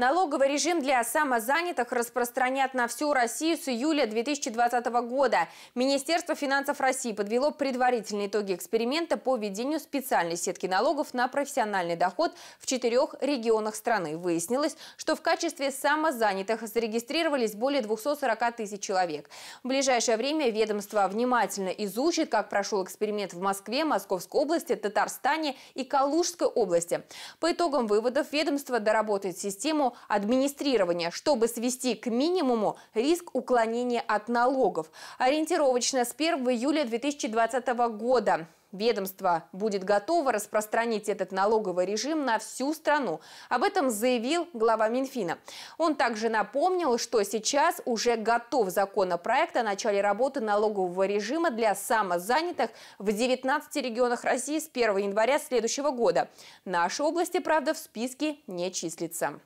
Налоговый режим для самозанятых распространят на всю Россию с июля 2020 года. Министерство финансов России подвело предварительные итоги эксперимента по введению специальной сетки налогов на профессиональный доход в четырех регионах страны. Выяснилось, что в качестве самозанятых зарегистрировались более 240 тысяч человек. В ближайшее время ведомство внимательно изучит, как прошел эксперимент в Москве, Московской области, Татарстане и Калужской области. По итогам выводов ведомство доработает систему администрирования, чтобы свести к минимуму риск уклонения от налогов. Ориентировочно с 1 июля 2020 года Ведомство будет готово распространить этот налоговый режим на всю страну. Об этом заявил глава Минфина. Он также напомнил, что сейчас уже готов законопроект о начале работы налогового режима для самозанятых в 19 регионах России с 1 января следующего года. Наша область, правда, в списке не числится.